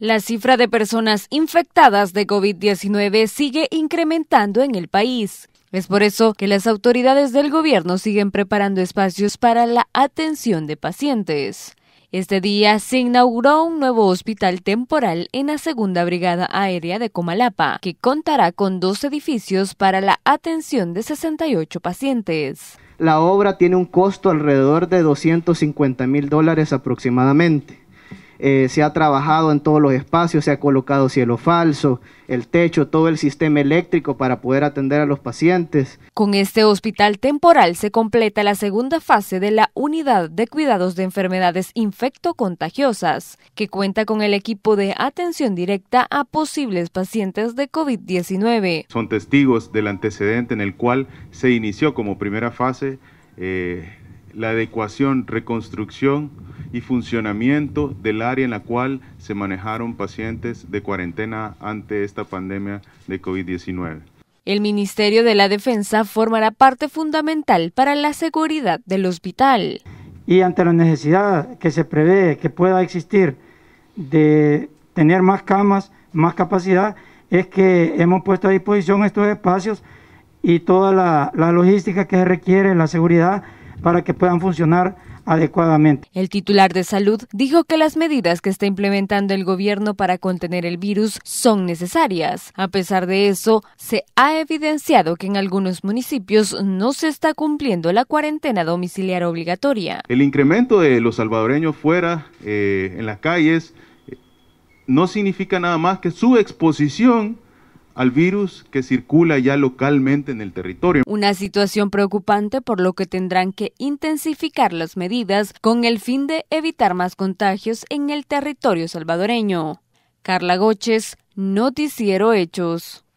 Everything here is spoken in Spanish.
La cifra de personas infectadas de COVID-19 sigue incrementando en el país. Es por eso que las autoridades del gobierno siguen preparando espacios para la atención de pacientes. Este día se inauguró un nuevo hospital temporal en la Segunda Brigada Aérea de Comalapa, que contará con dos edificios para la atención de 68 pacientes. La obra tiene un costo alrededor de 250 mil dólares aproximadamente. Eh, se ha trabajado en todos los espacios, se ha colocado cielo falso, el techo, todo el sistema eléctrico para poder atender a los pacientes. Con este hospital temporal se completa la segunda fase de la unidad de cuidados de enfermedades infectocontagiosas, que cuenta con el equipo de atención directa a posibles pacientes de COVID-19. Son testigos del antecedente en el cual se inició como primera fase eh, la adecuación, reconstrucción, y funcionamiento del área en la cual se manejaron pacientes de cuarentena ante esta pandemia de COVID-19. El Ministerio de la Defensa formará parte fundamental para la seguridad del hospital. Y ante la necesidad que se prevé que pueda existir de tener más camas, más capacidad, es que hemos puesto a disposición estos espacios y toda la, logística que requiere, la seguridad, para que puedan funcionar adecuadamente. El titular de salud dijo que las medidas que está implementando el gobierno para contener el virus son necesarias. A pesar de eso, se ha evidenciado que en algunos municipios no se está cumpliendo la cuarentena domiciliaria obligatoria. El incremento de los salvadoreños fuera, eh, en las calles, eh, no significa nada más que su exposición al virus que circula ya localmente en el territorio. Una situación preocupante por lo que tendrán que intensificar las medidas con el fin de evitar más contagios en el territorio salvadoreño. Carla Goches, Noticiero Hechos.